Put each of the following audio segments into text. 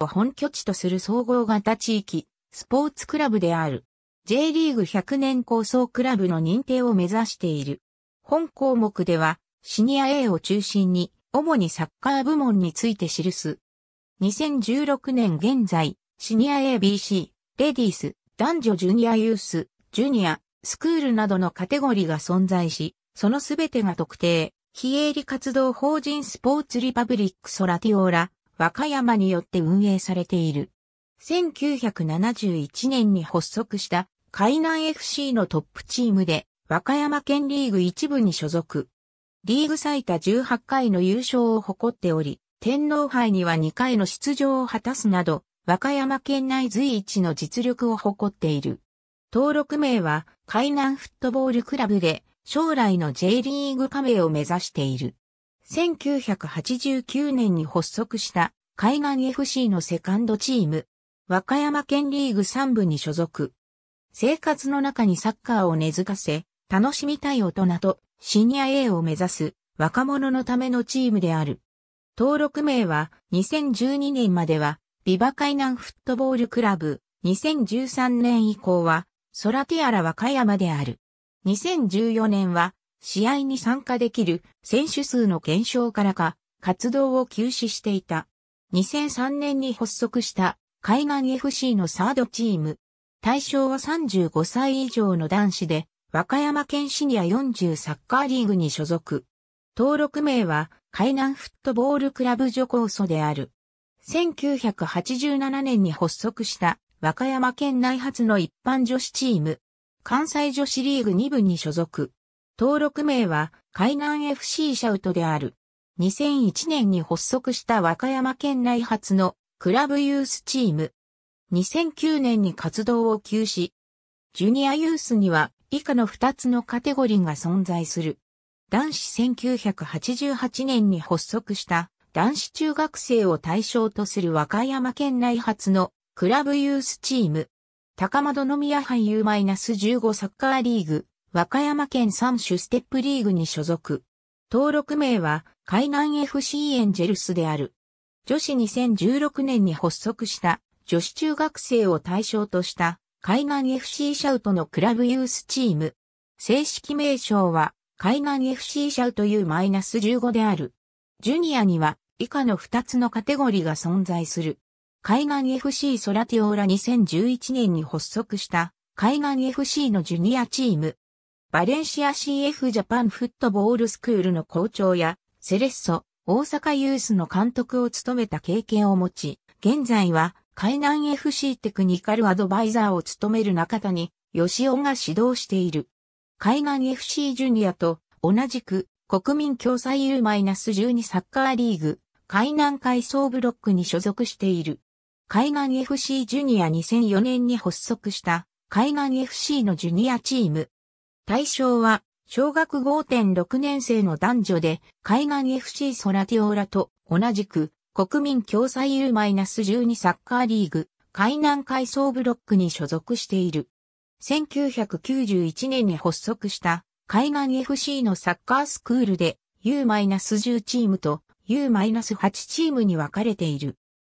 を本拠地とする総合型地域、スポーツクラブである。J リーグ100年構想クラブの認定を目指している。本項目では、シニア A を中心に、主にサッカー部門について記す。2016年現在、シニア ABC、レディース、男女ジュニアユース、ジュニア、スクールなどのカテゴリーが存在し、そのすべてが特定、非営利活動法人スポーツリパブリックソラティオーラ、和歌山によって運営されている。1971年に発足した海南 FC のトップチームで和歌山県リーグ一部に所属。リーグ最多18回の優勝を誇っており、天皇杯には2回の出場を果たすなど、和歌山県内随一の実力を誇っている。登録名は海南フットボールクラブで将来の J リーグ加盟を目指している。1989年に発足した海岸 FC のセカンドチーム、和歌山県リーグ3部に所属。生活の中にサッカーを根付かせ、楽しみたい大人とシニア A を目指す若者のためのチームである。登録名は2012年まではビバ海南フットボールクラブ、2013年以降はソラティアラ和歌山である。2014年は試合に参加できる選手数の減少からか、活動を休止していた。2003年に発足した海岸 FC のサードチーム。対象は35歳以上の男子で、和歌山県シニア40サッカーリーグに所属。登録名は海南フットボールクラブ女高祖である。1987年に発足した和歌山県内初の一般女子チーム。関西女子リーグ2部に所属。登録名は海南 FC シャウトである。2001年に発足した和歌山県内初のクラブユースチーム。2009年に活動を休止。ジュニアユースには以下の2つのカテゴリーが存在する。男子1988年に発足した男子中学生を対象とする和歌山県内初のクラブユースチーム。高窓宮俳優マイナス -15 サッカーリーグ和歌山県三種ステップリーグに所属。登録名は海南 FC エンジェルスである。女子2016年に発足した女子中学生を対象とした海南 FC シャウトのクラブユースチーム。正式名称は海南 FC シャウト U-15 である。ジュニアには以下の2つのカテゴリーが存在する。海南 FC ソラティオーラ2011年に発足した海南 FC のジュニアチーム。バレンシア CF ジャパンフットボールスクールの校長や、セレッソ、大阪ユースの監督を務めた経験を持ち、現在は、海南 FC テクニカルアドバイザーを務める中谷、吉尾が指導している。海南 FC ジュニアと、同じく、国民共済 U-12 サッカーリーグ、海南海藻ブロックに所属している。海南 FC ジュニア2004年に発足した、海南 FC のジュニアチーム、対象は、小学5.6年生の男女で、海岸 FC ソラティオーラと同じく、国民共済 U-12 サッカーリーグ、海南海藻ブロックに所属している。1991年に発足した海岸 FC のサッカースクールで U-10 チームと U-8 チームに分かれている。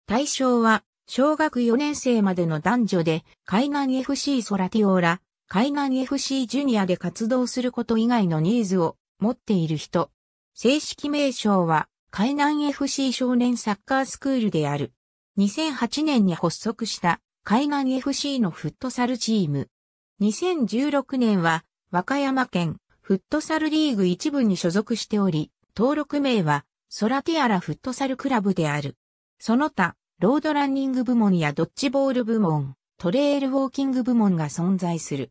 対象は小学4年生までの男女で海岸 FC ソラティオーラ、海岸 FC ジュニアで活動すること以外のニーズを持っている人。正式名称は海岸 FC 少年サッカースクールである。2008年に発足した海岸 FC のフットサルチーム。2016年は和歌山県フットサルリーグ一部に所属しており、登録名はソラティアラフットサルクラブである。その他、ロードランニング部門やドッジボール部門、トレイルウォーキング部門が存在する。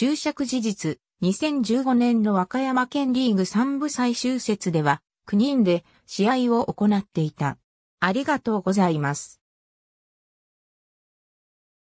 注釈事実、2015年の和歌山県リーグ3部最終節では、9人で試合を行っていた。ありがとうございます。